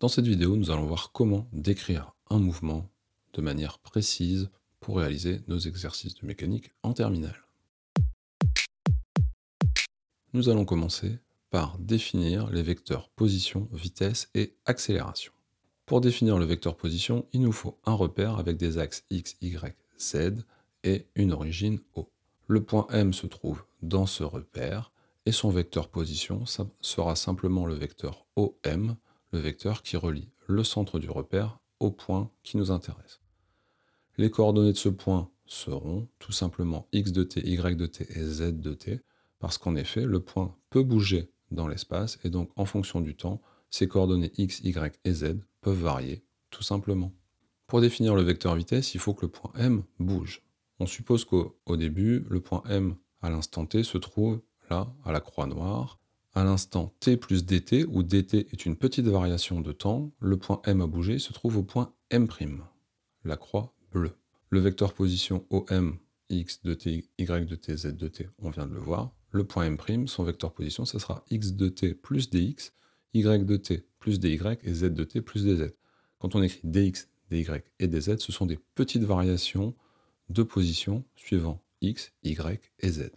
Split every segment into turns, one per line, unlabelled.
Dans cette vidéo, nous allons voir comment décrire un mouvement de manière précise pour réaliser nos exercices de mécanique en terminale. Nous allons commencer par définir les vecteurs position, vitesse et accélération. Pour définir le vecteur position, il nous faut un repère avec des axes x, y, z et une origine O. Le point M se trouve dans ce repère et son vecteur position sera simplement le vecteur OM, le vecteur qui relie le centre du repère au point qui nous intéresse. Les coordonnées de ce point seront tout simplement x de t, y de t et z de t, parce qu'en effet, le point peut bouger dans l'espace, et donc en fonction du temps, ces coordonnées x, y et z peuvent varier, tout simplement. Pour définir le vecteur vitesse, il faut que le point m bouge. On suppose qu'au début, le point m à l'instant t se trouve à la croix noire, à l'instant t plus dt, où dt est une petite variation de temps, le point m à bouger se trouve au point m', la croix bleue. Le vecteur position OM, x de t, y de t, z de t, on vient de le voir. Le point m', son vecteur position, ce sera x de t plus dx, y de t plus dy et z de t plus dz. Quand on écrit dx, dy et dz, ce sont des petites variations de position suivant x, y et z.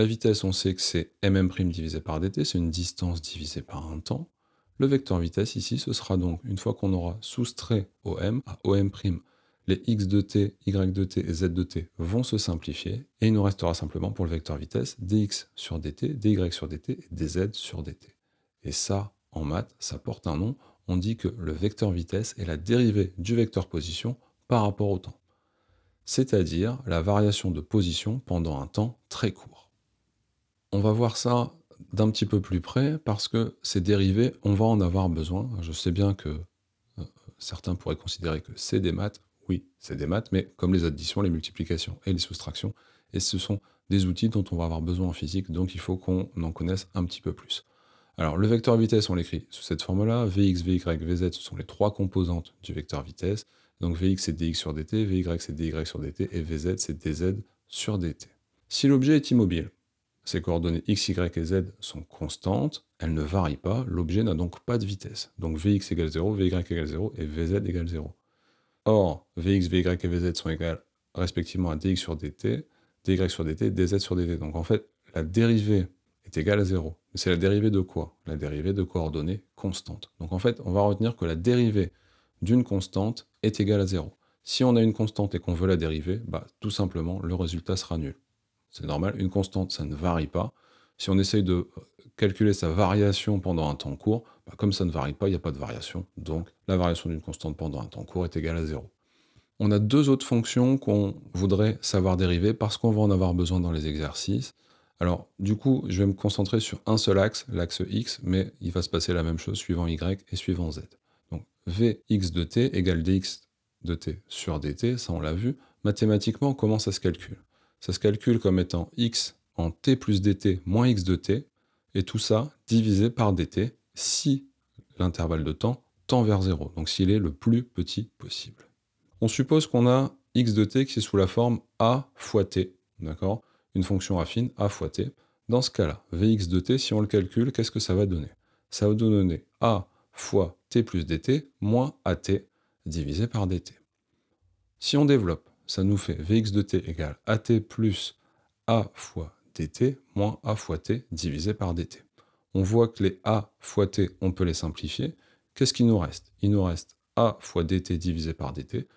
La vitesse, on sait que c'est mm' divisé par dt, c'est une distance divisée par un temps. Le vecteur vitesse ici, ce sera donc, une fois qu'on aura soustrait OM à OM', les x de t, y de t et z de t vont se simplifier, et il nous restera simplement pour le vecteur vitesse dx sur dt, dy sur dt et dz sur dt. Et ça, en maths, ça porte un nom, on dit que le vecteur vitesse est la dérivée du vecteur position par rapport au temps, c'est-à-dire la variation de position pendant un temps très court on va voir ça d'un petit peu plus près parce que ces dérivés, on va en avoir besoin. Je sais bien que euh, certains pourraient considérer que c'est des maths. Oui, c'est des maths, mais comme les additions, les multiplications et les soustractions, et ce sont des outils dont on va avoir besoin en physique, donc il faut qu'on en connaisse un petit peu plus. Alors le vecteur vitesse, on l'écrit sous cette forme-là, Vx, Vy, Vz, ce sont les trois composantes du vecteur vitesse. Donc Vx c'est dx sur dt, Vy c'est dy sur dt, et Vz c'est dz sur dt. Si l'objet est immobile, ces coordonnées x, y et z sont constantes, elles ne varient pas, l'objet n'a donc pas de vitesse. Donc vx égale 0, vy égale 0 et vz égale 0. Or, vx, vy et vz sont égales respectivement à dx sur dt, dy sur dt, dz sur dt. Donc en fait, la dérivée est égale à 0. Mais c'est la dérivée de quoi La dérivée de coordonnées constantes. Donc en fait, on va retenir que la dérivée d'une constante est égale à 0. Si on a une constante et qu'on veut la dériver, bah, tout simplement, le résultat sera nul c'est normal. Une constante, ça ne varie pas. Si on essaye de calculer sa variation pendant un temps court, bah, comme ça ne varie pas, il n'y a pas de variation. Donc la variation d'une constante pendant un temps court est égale à 0. On a deux autres fonctions qu'on voudrait savoir dériver parce qu'on va en avoir besoin dans les exercices. Alors du coup, je vais me concentrer sur un seul axe, l'axe x, mais il va se passer la même chose suivant y et suivant z. Donc vx de t égale dx de t sur dt, ça on l'a vu. Mathématiquement, comment ça se calcule ça se calcule comme étant x en t plus dt moins x de t, et tout ça divisé par dt si l'intervalle de temps tend vers 0, donc s'il est le plus petit possible. On suppose qu'on a x de t qui est sous la forme a fois t, d'accord Une fonction affine a fois t. Dans ce cas-là, vx de t, si on le calcule, qu'est-ce que ça va donner Ça va donner a fois t plus dt moins at divisé par dt. Si on développe, ça nous fait Vx de t égale AT plus A fois dt moins A fois t divisé par dt. On voit que les A fois t, on peut les simplifier. Qu'est-ce qu'il nous reste Il nous reste A fois dt divisé par dt.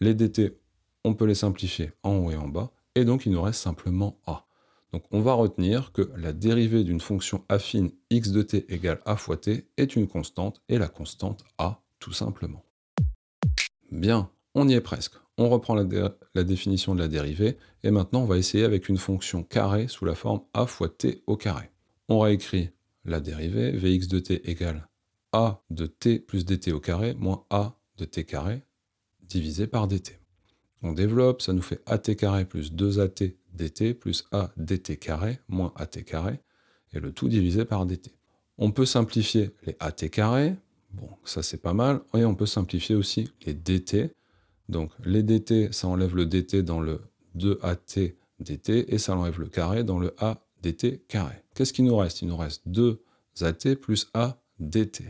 Les dt, on peut les simplifier en haut et en bas, et donc il nous reste simplement A. Donc on va retenir que la dérivée d'une fonction affine x de t égale a fois t est une constante, et la constante a, tout simplement. Bien, on y est presque on reprend la, définition de la dérivée, et maintenant on va essayer avec une fonction carrée sous la forme a fois t au carré. On réécrit la dérivée, vx de t égale a de t plus dt au carré moins a de t carré divisé par dt. On développe, ça nous fait at carré plus 2at dt plus a dt carré moins at carré, et le tout divisé par dt. On peut simplifier les at carré, bon ça c'est pas mal, et on peut simplifier aussi les dt, donc les dt, ça enlève le dt dans le 2at dt et ça enlève le carré dans le a dt carré. Qu'est-ce qu'il nous reste Il nous reste 2 at plus a dt.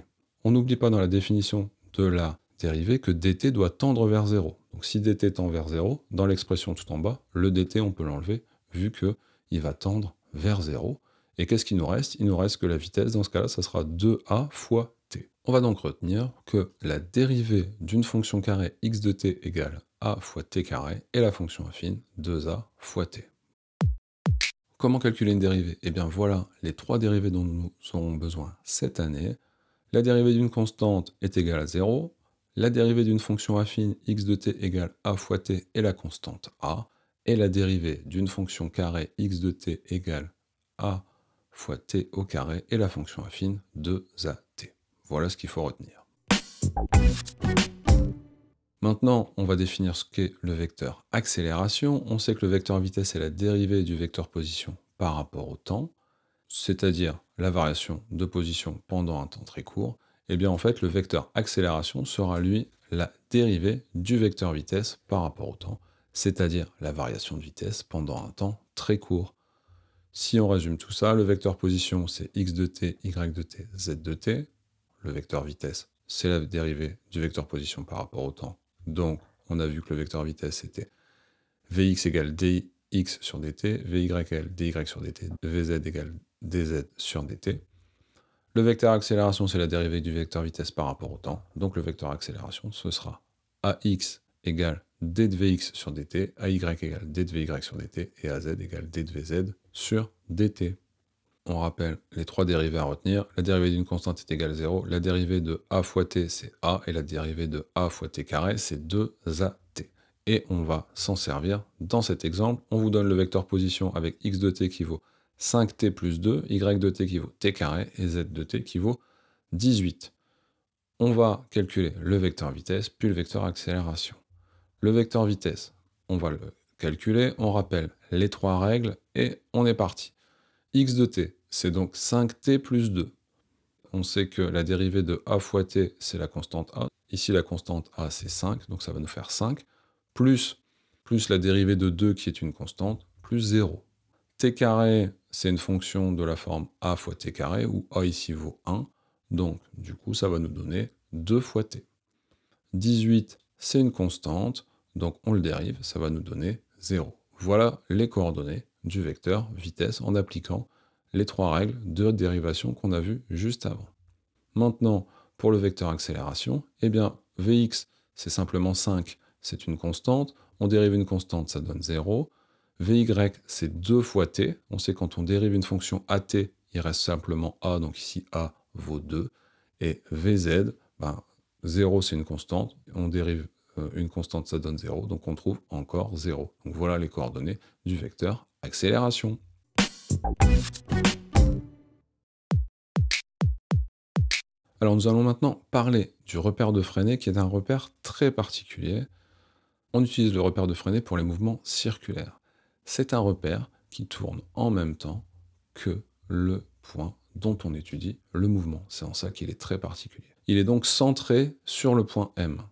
On n'oublie pas dans la définition de la dérivée que dt doit tendre vers 0. Donc si dt tend vers 0, dans l'expression tout en bas, le dt on peut l'enlever vu que il va tendre vers 0. Et qu'est-ce qu'il nous reste Il nous reste que la vitesse, dans ce cas-là, ça sera 2a fois on va donc retenir que la dérivée d'une fonction carrée x de t égale a fois t carré est la fonction affine 2a fois t. Comment calculer une dérivée Eh bien voilà les trois dérivées dont nous aurons besoin cette année. La dérivée d'une constante est égale à 0, la dérivée d'une fonction affine x de t égale a fois t est la constante a, et la dérivée d'une fonction carrée x de t égale a fois t au carré est la fonction affine 2 t. Voilà ce qu'il faut retenir. Maintenant, on va définir ce qu'est le vecteur accélération. On sait que le vecteur vitesse est la dérivée du vecteur position par rapport au temps, c'est-à-dire la variation de position pendant un temps très court. Eh bien en fait, le vecteur accélération sera lui la dérivée du vecteur vitesse par rapport au temps, c'est-à-dire la variation de vitesse pendant un temps très court. Si on résume tout ça, le vecteur position c'est x de t, y de t, z de t le vecteur vitesse, c'est la dérivée du vecteur position par rapport au temps. Donc, on a vu que le vecteur vitesse était Vx égale dx sur dt, Vy égale dy sur dt, Vz égale dz sur dt. Le vecteur accélération, c'est la dérivée du vecteur vitesse par rapport au temps. Donc le vecteur accélération, ce sera ax égale d de vx sur dt, ay égale d de vy sur dt, et az égale d de vz sur dt on rappelle les trois dérivées à retenir. La dérivée d'une constante est égale à 0. La dérivée de a fois t, c'est a. Et la dérivée de a fois t carré, c'est 2at. Et on va s'en servir dans cet exemple. On vous donne le vecteur position avec x de t qui vaut 5t plus 2, y de t qui vaut t carré et z de t qui vaut 18. On va calculer le vecteur vitesse puis le vecteur accélération. Le vecteur vitesse, on va le calculer. On rappelle les trois règles et on est parti x de t. C'est donc 5t plus 2. On sait que la dérivée de a fois t, c'est la constante a. Ici, la constante a, c'est 5, donc ça va nous faire 5, plus, la dérivée de 2 qui est une constante, plus 0. t carré, c'est une fonction de la forme a fois t carré, où a ici vaut 1, donc du coup, ça va nous donner 2 fois t. 18, c'est une constante, donc on le dérive, ça va nous donner 0. Voilà les coordonnées du vecteur vitesse en appliquant les trois règles de dérivation qu'on a vues juste avant. Maintenant, pour le vecteur accélération, eh bien, Vx, c'est simplement 5, c'est une constante. On dérive une constante, ça donne 0. Vy, c'est 2 fois t. On sait quand on dérive une fonction at, il reste simplement a, donc ici a vaut 2. Et Vz, ben, 0 c'est une constante, on dérive euh, une constante, ça donne 0, donc on trouve encore 0. Donc voilà les coordonnées du vecteur Accélération. Alors nous allons maintenant parler du repère de freiné qui est un repère très particulier. On utilise le repère de freiné pour les mouvements circulaires. C'est un repère qui tourne en même temps que le point dont on étudie le mouvement. C'est en ça qu'il est très particulier. Il est donc centré sur le point M.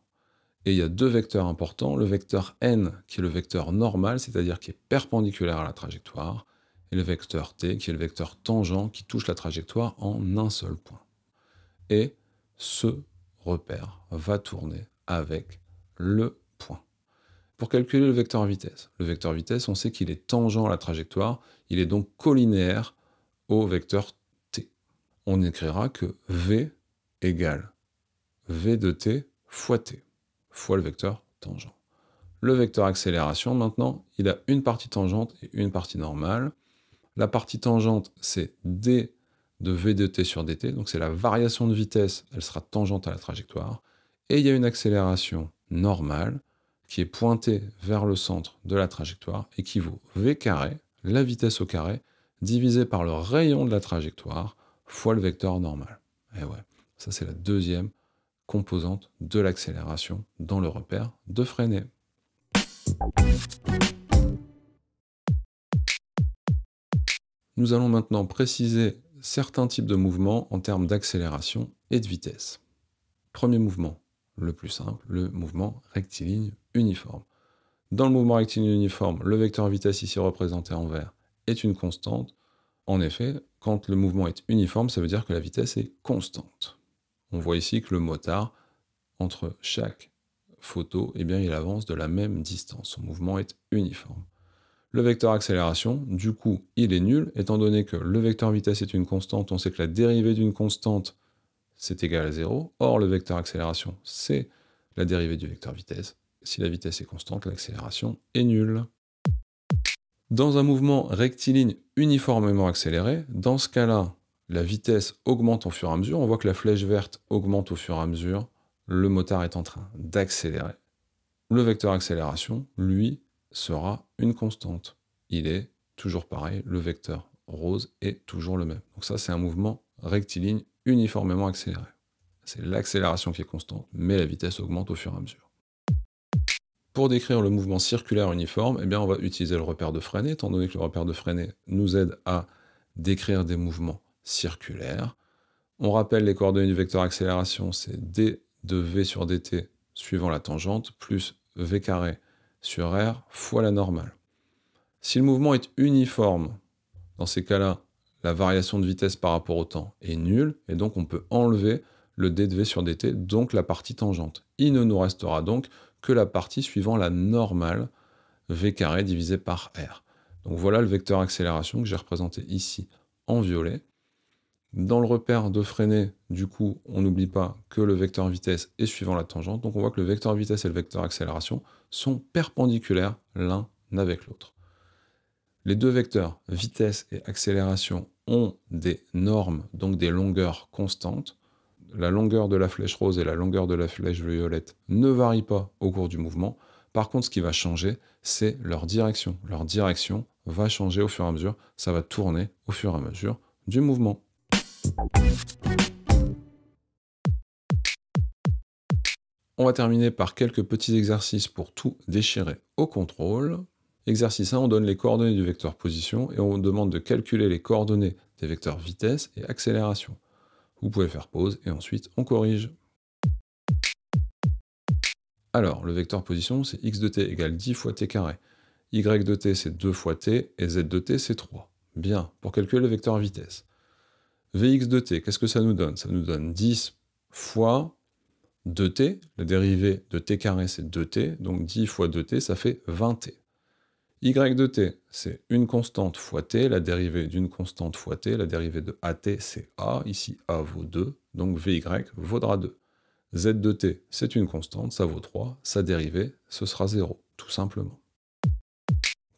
Et il y a deux vecteurs importants, le vecteur n qui est le vecteur normal, c'est-à-dire qui est perpendiculaire à la trajectoire, et le vecteur t qui est le vecteur tangent qui touche la trajectoire en un seul point. Et ce repère va tourner avec le point. Pour calculer le vecteur vitesse, le vecteur vitesse, on sait qu'il est tangent à la trajectoire, il est donc collinéaire au vecteur t. On écrira que v égale v de t fois t fois le vecteur tangent. Le vecteur accélération, maintenant, il a une partie tangente et une partie normale. La partie tangente, c'est d de v t sur dt, donc c'est la variation de vitesse, elle sera tangente à la trajectoire. Et il y a une accélération normale qui est pointée vers le centre de la trajectoire et qui vaut v carré, la vitesse au carré, divisé par le rayon de la trajectoire, fois le vecteur normal. Et ouais, ça c'est la deuxième composante de l'accélération dans le repère de freiner. Nous allons maintenant préciser certains types de mouvements en termes d'accélération et de vitesse. Premier mouvement, le plus simple, le mouvement rectiligne uniforme. Dans le mouvement rectiligne uniforme, le vecteur vitesse ici représenté en vert est une constante. En effet, quand le mouvement est uniforme, ça veut dire que la vitesse est constante. On voit ici que le motard, entre chaque photo, eh bien, il avance de la même distance. Son mouvement est uniforme. Le vecteur accélération, du coup, il est nul, étant donné que le vecteur vitesse est une constante, on sait que la dérivée d'une constante, c'est égal à 0. Or, le vecteur accélération, c'est la dérivée du vecteur vitesse. Si la vitesse est constante, l'accélération est nulle. Dans un mouvement rectiligne uniformément accéléré, dans ce cas-là, la vitesse augmente au fur et à mesure, on voit que la flèche verte augmente au fur et à mesure, le motard est en train d'accélérer. Le vecteur accélération, lui, sera une constante. Il est toujours pareil, le vecteur rose est toujours le même. Donc ça, c'est un mouvement rectiligne uniformément accéléré. C'est l'accélération qui est constante, mais la vitesse augmente au fur et à mesure. Pour décrire le mouvement circulaire uniforme, eh bien on va utiliser le repère de freiné. étant donné que le repère de freinée nous aide à décrire des mouvements circulaire. On rappelle les coordonnées du vecteur accélération, c'est d de v sur dt suivant la tangente, plus v carré sur r fois la normale. Si le mouvement est uniforme, dans ces cas-là, la variation de vitesse par rapport au temps est nulle, et donc on peut enlever le d de v sur dt, donc la partie tangente. Il ne nous restera donc que la partie suivant la normale, v carré divisé par r. Donc voilà le vecteur accélération que j'ai représenté ici en violet. Dans le repère de freiné, du coup, on n'oublie pas que le vecteur vitesse est suivant la tangente, donc on voit que le vecteur vitesse et le vecteur accélération sont perpendiculaires l'un avec l'autre. Les deux vecteurs vitesse et accélération ont des normes, donc des longueurs constantes. La longueur de la flèche rose et la longueur de la flèche violette ne varient pas au cours du mouvement. Par contre, ce qui va changer, c'est leur direction. Leur direction va changer au fur et à mesure, ça va tourner au fur et à mesure du mouvement. On va terminer par quelques petits exercices pour tout déchirer au contrôle. Exercice 1, on donne les coordonnées du vecteur position et on demande de calculer les coordonnées des vecteurs vitesse et accélération. Vous pouvez faire pause et ensuite on corrige. Alors, le vecteur position, c'est x de t égale 10 fois t carré. y de t, c'est 2 fois t, et z de t, c'est 3. Bien, pour calculer le vecteur vitesse. Vx de t, qu'est-ce que ça nous donne Ça nous donne 10 fois 2t, la dérivée de t carré c'est 2t, donc 10 fois 2t ça fait 20t. y de t, c'est une constante fois t, la dérivée d'une constante fois t, la dérivée de at c'est a, ici a vaut 2, donc vy vaudra 2. z de t, c'est une constante, ça vaut 3, sa dérivée, ce sera 0, tout simplement.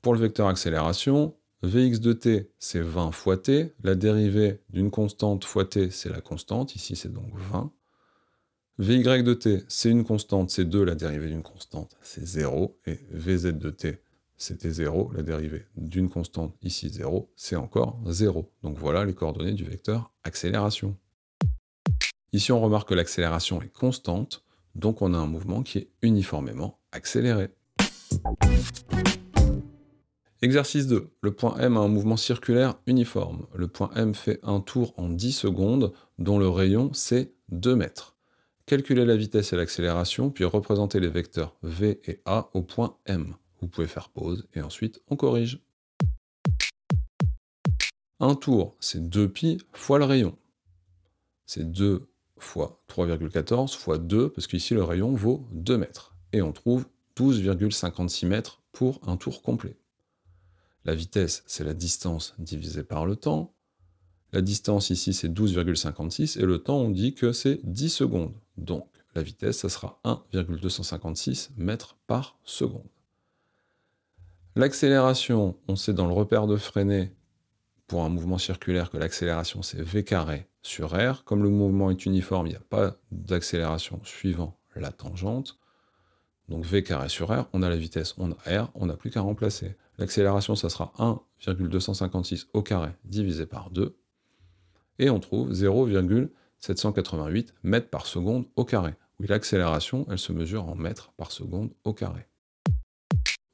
Pour le vecteur accélération, vx de t c'est 20 fois t. La dérivée d'une constante fois t, c'est la constante. Ici, c'est donc 20. Vy de t, c'est une constante, c'est 2. La dérivée d'une constante, c'est 0. Et Vz de t, c'était 0. La dérivée d'une constante, ici 0, c'est encore 0. Donc voilà les coordonnées du vecteur accélération. Ici, on remarque que l'accélération est constante, donc on a un mouvement qui est uniformément accéléré. Exercice 2. Le point M a un mouvement circulaire uniforme. Le point M fait un tour en 10 secondes, dont le rayon c'est 2 mètres. Calculez la vitesse et l'accélération, puis représentez les vecteurs V et A au point M. Vous pouvez faire pause et ensuite on corrige. Un tour, c'est 2 pi fois le rayon. C'est 2 fois 3,14 fois 2, parce qu'ici le rayon vaut 2 mètres. Et on trouve 12,56 mètres pour un tour complet. La vitesse, c'est la distance divisée par le temps. La distance ici, c'est 12,56 et le temps, on dit que c'est 10 secondes. Donc, la vitesse, ça sera 1,256 mètres par seconde. L'accélération, on sait dans le repère de freinée pour un mouvement circulaire que l'accélération c'est v carré sur r. Comme le mouvement est uniforme, il n'y a pas d'accélération suivant la tangente. Donc v carré sur r, on a la vitesse, on a r, on n'a plus qu'à remplacer. L'accélération, ça sera 1,256 au carré divisé par 2. Et on trouve 0,788 mètres par seconde au carré. Oui, l'accélération, elle se mesure en mètres par seconde au carré.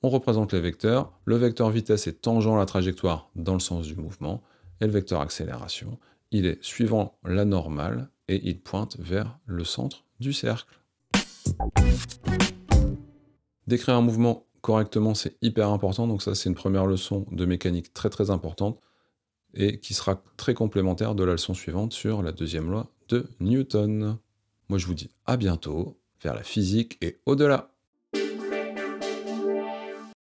On représente les vecteurs. Le vecteur vitesse est tangent à la trajectoire dans le sens du mouvement. Et le vecteur accélération, il est suivant la normale et il pointe vers le centre du cercle. Décrire un mouvement correctement, c'est hyper important. Donc ça, c'est une première leçon de mécanique très très importante et qui sera très complémentaire de la leçon suivante sur la deuxième loi de Newton. Moi, je vous dis à bientôt vers la physique et au-delà.